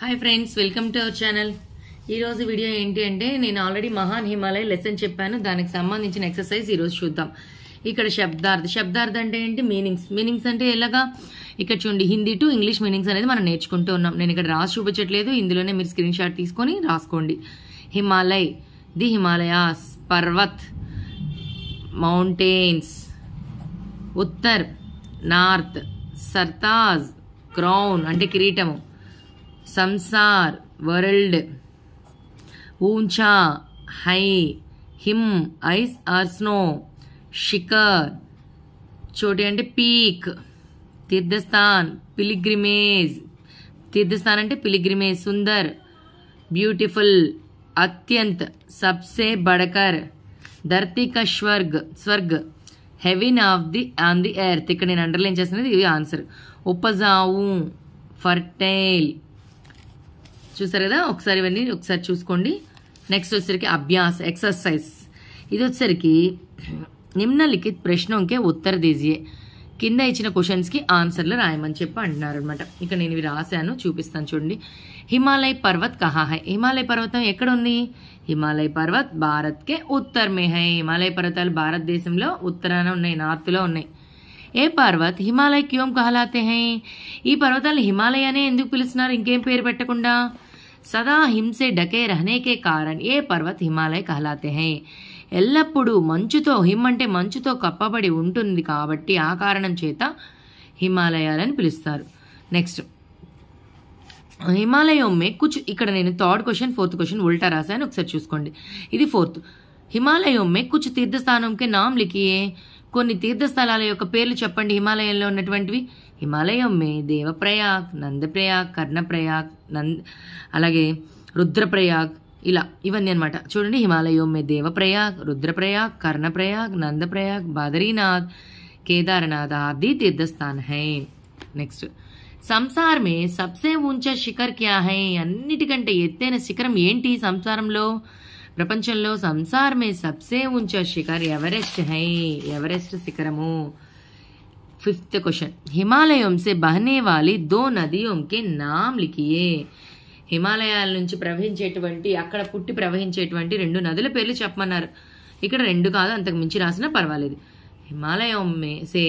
hi friends welcome to our channel ఈరోజు video ఏంటి అంటే నేను ఆల్రెడీ మహాన్ హిమాలయ లెసన్ చెప్పాను దానికి సంబంధించిన ఎక్సర్సైజ్ ఈరోజు చూద్దాం ఇక్కడ శబ్దార్థ శబ్దార్థ అంటే ఏంటి మీనింగ్స్ మీనింగ్స్ అంటే ఎలాగా ఇక్కడ చూడండి హిందీ టు ఇంగ్లీష్ మీనింగ్స్ అనేది మనం నేర్చుకుంటూ ఉన్నాం నేను ఇక్కడ రాసి చూపించట్లేదు ఇందులోనే మీరు స్క్రీన్ షాట్ తీసుకొని రాసుకోండి హిమాలయ్ ది హిమాలయాస్ పర్వత్ మౌంటైన్స్ ఉత్తర్ నార్త్ సర్తాజ్ క్రౌన్ అంటే కిరీటము సంసార్ వరల్డ్ ఊంచా హై హిమ్ ఐస్ ఆర్ స్నో షికర్ చోటి అంటే పీక్ తీర్థస్థాన్ పిలిగ్రిమేజ్ తీర్థస్థాన్ అంటే పిలిగ్రిమేజ్ సుందర్ బ్యూటిఫుల్ అత్యంత సబ్సే బడకర్ ధర్తిక స్వర్గ్ స్వర్గ్ heaven of the on the earth ఇక్కడ నేను అండర్లైన్ చేస్తున్నది ఇది ఆన్సర్ ఉపజావు ఫర్టైల్ చూసారు కదా ఒకసారి ఇవన్నీ ఒకసారి చూసుకోండి నెక్స్ట్ వచ్చేసరికి అభ్యాస్ ఎక్సర్సైజ్ ఇది వచ్చేసరికి నిమ్నలిఖిత్ ప్రశ్నంకే ఉత్తర దీజియే కింద ఇచ్చిన క్వశ్చన్స్కి ఆన్సర్లు రాయమని చెప్పి అంటున్నారు అనమాట ఇక నేను ఇవి రాశాను చూపిస్తాను చూడండి హిమాలయ పర్వత్ కహా హై హిమాలయ పర్వతం ఎక్కడ ఉంది హిమాలయ పర్వత్ భారత్కే ఉత్తర్ మేహై హై హిమాలయ పర్వతాలు భారతదేశంలో ఉత్తరాన ఉన్నాయి నార్త్లో ఉన్నాయి ఏ పర్వత్ హిమాలయ క్యూమ్ కహలాతే హై ఈ పర్వతాలు హిమాలయ అనే ఎందుకు పిలుస్తున్నారు ఇంకేం పేరు పెట్టకుండా సదా హింసే డకే రహనేకే కారణ్ ఏ పర్వత్ హిమాలయ కహలాతే హై ఎల్లప్పుడూ మంచుతో హిమ్ అంటే మంచుతో కప్పబడి ఉంటుంది కాబట్టి ఆ కారణం చేత హిమాలయాలని పిలుస్తారు నెక్స్ట్ హిమాలయం మే కుచ్ ఇక్కడ నేను థర్డ్ క్వశ్చన్ ఫోర్త్ క్వశ్చన్ ఉల్టా రాశాను ఒకసారి చూసుకోండి ఇది ఫోర్త్ హిమాలయం మే కుచ్ తీర్థస్థానంకే నామ్ లిఖియే కొన్ని తీర్థస్థలాల యొక్క పేర్లు చెప్పండి హిమాలయంలో ఉన్నటువంటివి హిమాలయం మే దేవప్రయాగ్ నందప్రయాగ్ కర్ణప్రయాగ్ నంద్ అలాగే రుద్రప్రయాగ్ ఇలా ఇవన్నీ అనమాట చూడండి హిమాలయం మే దేవప్రయాగ్ రుద్రప్రయాగ్ కర్ణప్రయాగ్ నందప్రయాగ్ బదరీనాథ్ కేదార్నాథ్ ఆది తీర్థస్థాన్ హై నెక్స్ట్ సంసార్ మే సబ్సే ఉంచ శిఖర్ క్యా హై అన్నిటికంటే ఎత్తైన శిఖరం ఏంటి సంసారంలో ప్రపంచంలో సంసారమే సబ్సే ఉంచే శిఖర్ ఎవరెస్ట్ హై ఎవరెస్ట్ శిఖరము ఫిఫ్త్ క్వశ్చన్ హిమాలయం సే బహనే వాలి దో నదియోంకి నామ్ లిఖియే హిమాలయాల నుంచి ప్రవహించేటువంటి అక్కడ పుట్టి ప్రవహించేటువంటి రెండు నదుల పేర్లు చెప్పమన్నారు ఇక్కడ రెండు కాదు అంతకు మించి రాసినా పర్వాలేదు హిమాలయం మే సే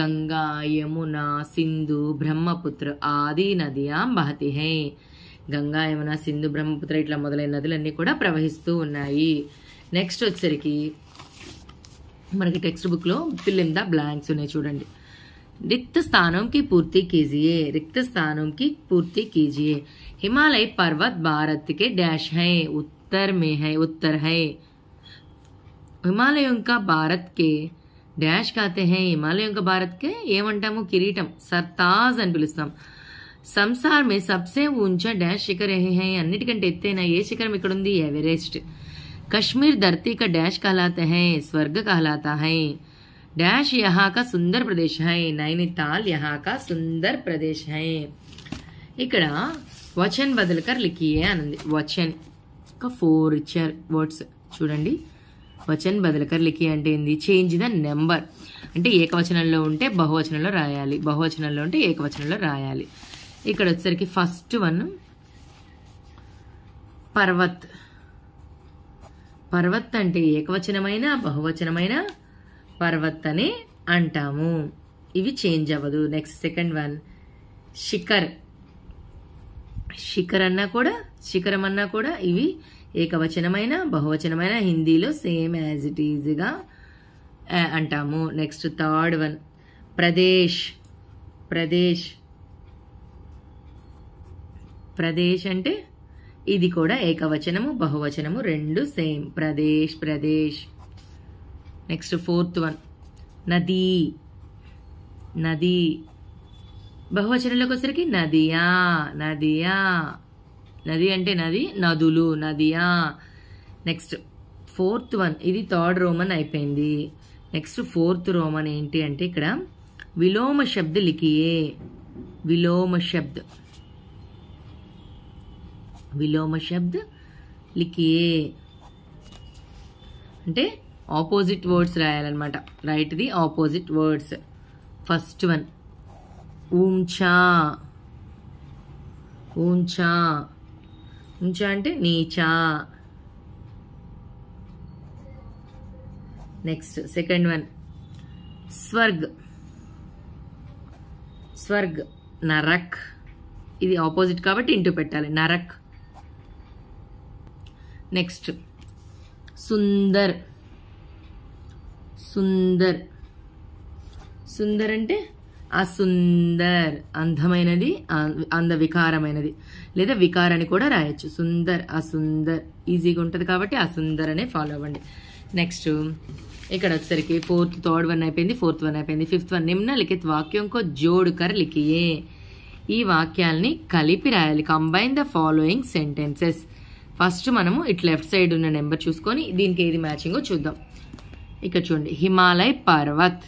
గంగా యమున సింధు బ్రహ్మపుత్ర ఆది నదియాం బహతి హై గంగా యమున సింధు బ్రహ్మపుత్ర ఇట్లా మొదలైన నదులన్నీ కూడా ప్రవహిస్తూ ఉన్నాయి నెక్స్ట్ వచ్చేసరికి మనకి టెక్స్ట్ బుక్లో ఫిల్ ద బ్లాంక్స్ ఉన్నాయి చూడండి రిక్త స్థానంకి పూర్తి కీజియే రిక్త స్థానంకి పూర్తి की पूर्ति పర్వత్ हिमालय पर्वत भारत के डैश హై ఉత్తర్ में హై उत्तर है హిమాలయం యొక్క భారత్కి డాష్ కాతే హై హిమాలయం భారత్ భారత్కి ఏమంటాము కిరీటం సర్తాజ్ అని పిలుస్తాం సంసార్ మే సబ్సే ఊంచా డాష్ శిఖర్ హే అన్నిటికంటే ఎత్తైన ఏ శిఖరం ఇక్కడ ఉంది ఎవరెస్ట్ కశ్మీర్ ధర్తీక డాష్ కహలాత హై స్వర్గ కహలాత హై డాష్ యహాక సుందర్ ప్రదేశ్ హై నైనితాల్ యహాక సుందర్ ప్రదేశ్ హై ఇక్కడ వచన్ బదులుకర్ లిఖియే అనంది వచన్ ఒక ఫోర్ ఇచ్చారు వర్డ్స్ చూడండి వచన్ బదులుకర్ లిఖి అంటే ఏంది చేంజ్ ద నెంబర్ అంటే ఏకవచనంలో ఉంటే బహువచనంలో రాయాలి బహువచనంలో ఉంటే ఏకవచనంలో రాయాలి ఇక్కడ వచ్చేసరికి ఫస్ట్ వన్ పర్వత్ పర్వత్ అంటే ఏకవచనమైన బహువచనమైన పర్వత్ అని అంటాము ఇవి చేంజ్ అవ్వదు నెక్స్ట్ సెకండ్ వన్ శిఖర్ శిఖర్ అన్నా కూడా శిఖరం అన్నా కూడా ఇవి ఏకవచనమైన బహువచనమైన హిందీలో సేమ్ యాజ్ ఇట్ ఈజ్గా అంటాము నెక్స్ట్ థర్డ్ వన్ ప్రదేశ్ ప్రదేశ్ ప్రదేశ్ అంటే ఇది కూడా ఏకవచనము బహువచనము రెండు సేమ్ ప్రదేశ్ ప్రదేశ్ నెక్స్ట్ ఫోర్త్ వన్ నదీ నది బహువచనంలోకి వచ్చరికి నదియా నదియా నది అంటే నది నదులు నదియా నెక్స్ట్ ఫోర్త్ వన్ ఇది థర్డ్ రోమన్ అయిపోయింది నెక్స్ట్ ఫోర్త్ రోమన్ ఏంటి అంటే ఇక్కడ విలోమ శబ్ద లిఖియే విలోమ శబ్ద విలోమ శబ్ద లిఖియే అంటే ఆపోజిట్ వర్డ్స్ రాయాలన్నమాట write the opposite words first one ఊంచా ఊంచా ఉంచా అంటే నీచా నెక్స్ట్ సెకండ్ వన్ స్వర్గ్ స్వర్గ్ నరక్ ఇది ఆపోజిట్ కాబట్టి ఇంటూ పెట్టాలి నరక్ నెక్స్ట్ సుందర్ సుందర్ సుందర్ అంటే అసుందర్ అందమైనది అంద వికారమైనది లేదా వికారాన్ని కూడా రాయొచ్చు సుందర్ అసుందర్ ఈజీగా ఉంటుంది కాబట్టి అసుందర్ అనే ఫాలో అవ్వండి నెక్స్ట్ ఇక్కడ వచ్చేసరికి ఫోర్త్ థర్డ్ వన్ అయిపోయింది ఫోర్త్ వన్ అయిపోయింది ఫిఫ్త్ వన్ కో వాక్యంకో కర్ లిఖియే ఈ వాక్యాల్ని కలిపి రాయాలి combine the following sentences first మనము ఇటు లెఫ్ట్ సైడ్ ఉన్న నెంబర్ చూసుకొని దీనికి ఏది మ్యాచింగో చూద్దాం ఇక్కడ చూడండి హిమాలయ పర్వత్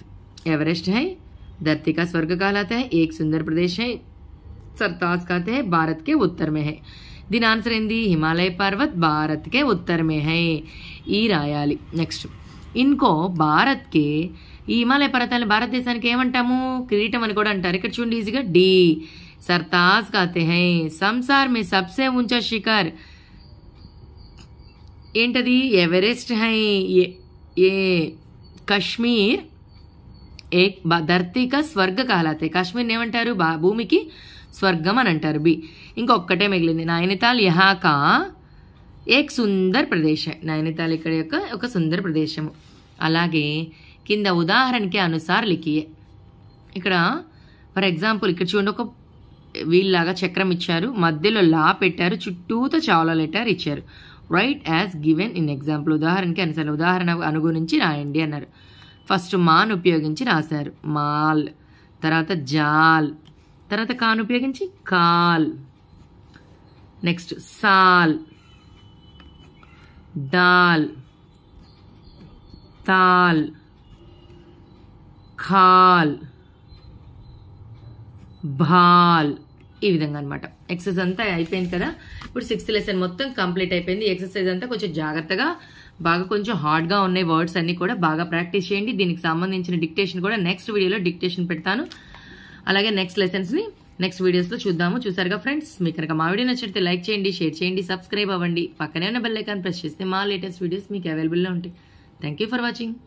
ఎవరెస్ట్ హై ధర్తికా का स्वर्ग ఏక్ సుందర్ ప్రదేశ్ హై प्रदेश है హై భారత్ కే ఉత్తర్ మే హై దీని ఆన్సర్ ఏంది హిమాలయ పర్వత్ భారత్కే ఉత్తరమే హై ఈ రాయాలి నెక్స్ట్ ఇంకో భారత్కి ఈ హిమాలయ పర్వతాలు భారతదేశానికి ఏమంటాము కిరీటం అని కూడా అంటారు ఇక్కడ చూడండి ఈజీగా డి సర్తాజ్ కాతే హై సంసార్ మే సబ్సే ఉంచా శిఖర్ ఏంటది ఎవరెస్ట్ హై ఏ కశ్మీర్ ఏ ధర్తిక స్వర్గ కాలాతే కాశ్మీర్ని ఏమంటారు బా భూమికి స్వర్గం అని అంటారు బి ఇంకొక్కటే మిగిలింది నైనితాల్ యహాకా ఏక్ సుందర్ ప్రదేశం నైనితాల్ ఇక్కడ యొక్క ఒక సుందర ప్రదేశము అలాగే కింద ఉదాహరణకి అనుసార్ లిఖియే ఇక్కడ ఫర్ ఎగ్జాంపుల్ ఇక్కడ చూడండి ఒక వీళ్ళలాగా చక్రం ఇచ్చారు మధ్యలో లా పెట్టారు చుట్టూతో చావలా లెటర్ ఇచ్చారు right as given in example ఉదాహరణకి అనుసరి ఉదాహరణ అనుగుణించి రాయండి అన్నారు ఫస్ట్ మాన్ ఉపయోగించి రాశారు మాల్ తర్వాత జాల్ తర్వాత కాన్ ఉపయోగించి కాల్ నెక్స్ట్ సాల్ దాల్ తాల్ ఖాల్ భాల్ ఈ విధంగా అనమాట ఎక్సర్సైజ్ అంతా అయిపోయింది కదా ఇప్పుడు సిక్స్త్ లెసన్ మొత్తం కంప్లీట్ అయిపోయింది ఎక్సర్సైజ్ అంతా కొంచెం జాగ్రత్తగా బాగా కొంచెం హార్డ్గా ఉన్నాయి వర్డ్స్ అన్ని కూడా బాగా ప్రాక్టీస్ చేయండి దీనికి సంబంధించిన డిక్టేషన్ కూడా నెక్స్ట్ వీడియోలో డిక్టేషన్ పెడతాను అలాగే నెక్స్ట్ లెసన్స్ని నెక్స్ట్ వీడియోస్లో చూద్దాము చూసారుగా ఫ్రెండ్స్ మీకు కనుక మా వీడియో నచ్చితే లైక్ చేయండి షేర్ చేయండి సబ్స్క్రైబ్ అవ్వండి పక్కనే ఉన్న బెల్లైకాన్ ప్రెస్ చేస్తే మా లేటెస్ట్ వీడియోస్ మీకు అవైలబుల్లో ఉంటాయి థ్యాంక్ ఫర్ వాచింగ్